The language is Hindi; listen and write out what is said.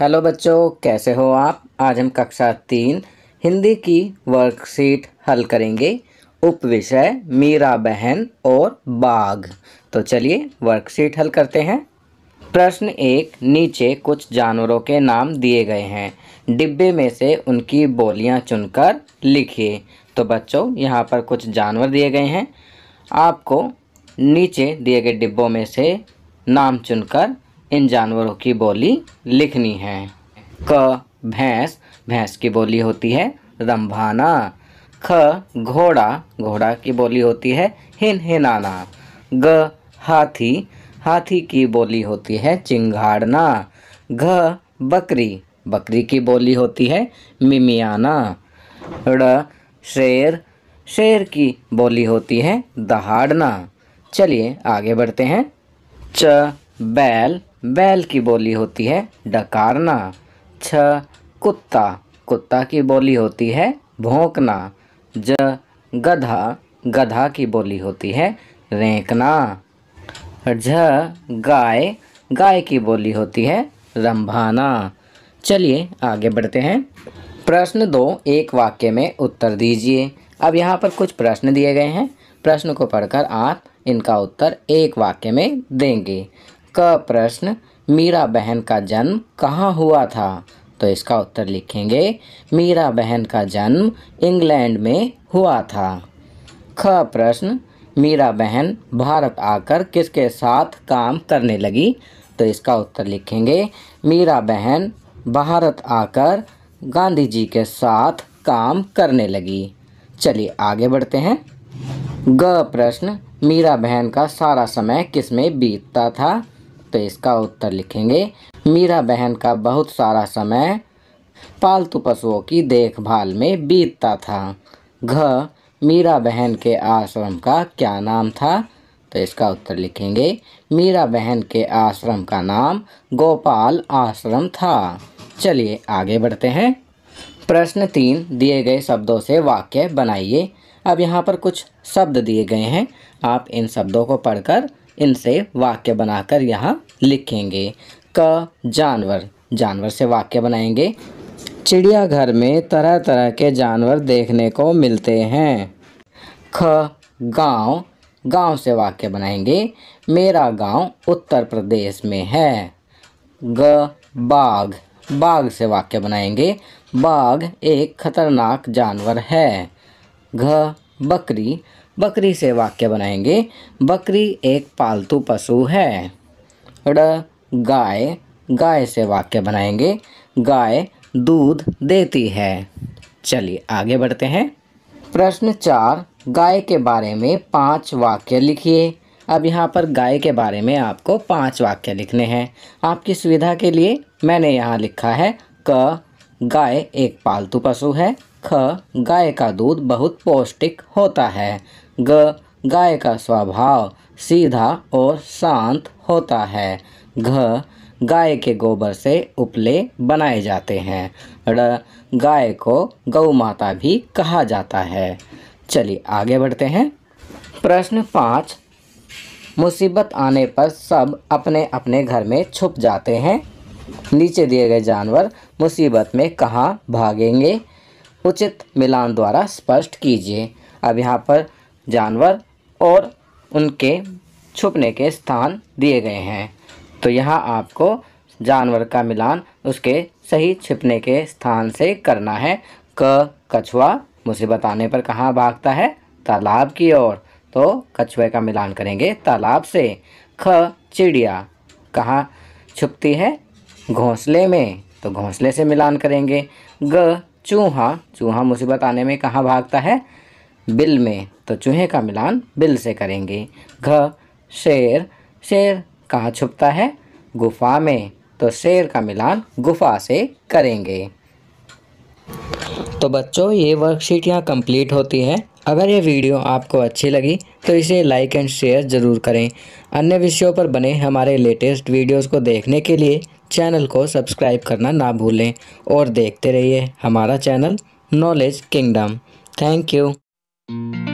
हेलो बच्चों कैसे हो आप आज हम कक्षा तीन हिंदी की वर्कशीट हल करेंगे उप विषय मीरा बहन और बाघ तो चलिए वर्कशीट हल करते हैं प्रश्न एक नीचे कुछ जानवरों के नाम दिए गए हैं डिब्बे में से उनकी बोलियां चुनकर लिखिए तो बच्चों यहाँ पर कुछ जानवर दिए गए हैं आपको नीचे दिए गए डिब्बों में से नाम चुनकर इन जानवरों की बोली लिखनी है क भैंस भैंस की बोली होती है रंभाना ख घोड़ा घोड़ा की बोली होती है हिनाना ग हाथी हाथी की बोली होती है चिंगाड़ना घ बकरी बकरी की बोली होती है मिमियाना ड़ शेर शेर की बोली होती है दहाड़ना चलिए आगे बढ़ते हैं च बैल बैल की बोली होती है डकारना छ कुत्ता कुत्ता की बोली होती है भोंकना ज गधा गधा की बोली होती है रेंकना झ गाय गाय की बोली होती है रंभाना चलिए आगे बढ़ते हैं प्रश्न दो एक वाक्य में उत्तर दीजिए अब यहाँ पर कुछ प्रश्न दिए गए हैं प्रश्न को पढ़कर आप इनका उत्तर एक वाक्य में देंगे क प्रश्न मीरा बहन का जन्म कहाँ हुआ था तो इसका उत्तर लिखेंगे मीरा बहन का जन्म इंग्लैंड में हुआ था ख प्रश्न मीरा बहन भारत आकर किसके साथ काम करने लगी तो इसका उत्तर लिखेंगे मीरा बहन भारत आकर गांधी जी के साथ काम करने लगी चलिए आगे बढ़ते हैं ग प्रश्न मीरा बहन का सारा समय किस में बीतता था तो इसका उत्तर लिखेंगे मीरा बहन का बहुत सारा समय पालतू पशुओं की देखभाल में बीतता था घ मीरा बहन के आश्रम का क्या नाम था तो इसका उत्तर लिखेंगे मीरा बहन के आश्रम का नाम गोपाल आश्रम था चलिए आगे बढ़ते हैं प्रश्न तीन दिए गए शब्दों से वाक्य बनाइए अब यहाँ पर कुछ शब्द दिए गए हैं आप इन शब्दों को पढ़कर इनसे वाक्य बनाकर यहाँ लिखेंगे क जानवर जानवर से वाक्य बनाएंगे चिड़ियाघर में तरह तरह के जानवर देखने को मिलते हैं ख गांव गांव से वाक्य बनाएंगे मेरा गांव उत्तर प्रदेश में है ग बाघ बाघ से वाक्य बनाएंगे बाघ एक खतरनाक जानवर है घ बकरी बकरी से वाक्य बनाएंगे बकरी एक पालतू पशु है ड गाय गाय से वाक्य बनाएंगे गाय दूध देती है चलिए आगे बढ़ते हैं प्रश्न चार गाय के बारे में पांच वाक्य लिखिए अब यहाँ पर गाय के बारे में आपको पांच वाक्य लिखने हैं आपकी सुविधा के लिए मैंने यहाँ लिखा है क गाय एक पालतू पशु है ख गाय का दूध बहुत पौष्टिक होता है ग गाय का स्वभाव सीधा और शांत होता है घ गाय के गोबर से उपले बनाए जाते हैं ड़ गाय को गौ माता भी कहा जाता है चलिए आगे बढ़ते हैं प्रश्न पाँच मुसीबत आने पर सब अपने अपने घर में छुप जाते हैं नीचे दिए गए जानवर मुसीबत में कहाँ भागेंगे उचित मिलान द्वारा स्पष्ट कीजिए अब यहाँ पर जानवर और उनके छुपने के स्थान दिए गए हैं तो यहाँ आपको जानवर का मिलान उसके सही छिपने के स्थान से करना है क कछुआ मुझे बताने पर कहाँ भागता है तालाब की ओर तो कछुए का मिलान करेंगे तालाब से ख चिड़िया कहाँ छुपती है घोंसले में तो घोंसले से मिलान करेंगे ग चूहा चूहा मुसीबत आने में कहाँ भागता है बिल में तो चूहे का मिलान बिल से करेंगे घ शेर शेर कहाँ छुपता है गुफा में तो शेर का मिलान गुफा से करेंगे तो बच्चों ये वर्कशीट यहाँ कंप्लीट होती है अगर ये वीडियो आपको अच्छी लगी तो इसे लाइक एंड शेयर ज़रूर करें अन्य विषयों पर बने हमारे लेटेस्ट वीडियोस को देखने के लिए चैनल को सब्सक्राइब करना ना भूलें और देखते रहिए हमारा channel Knowledge Kingdom thank you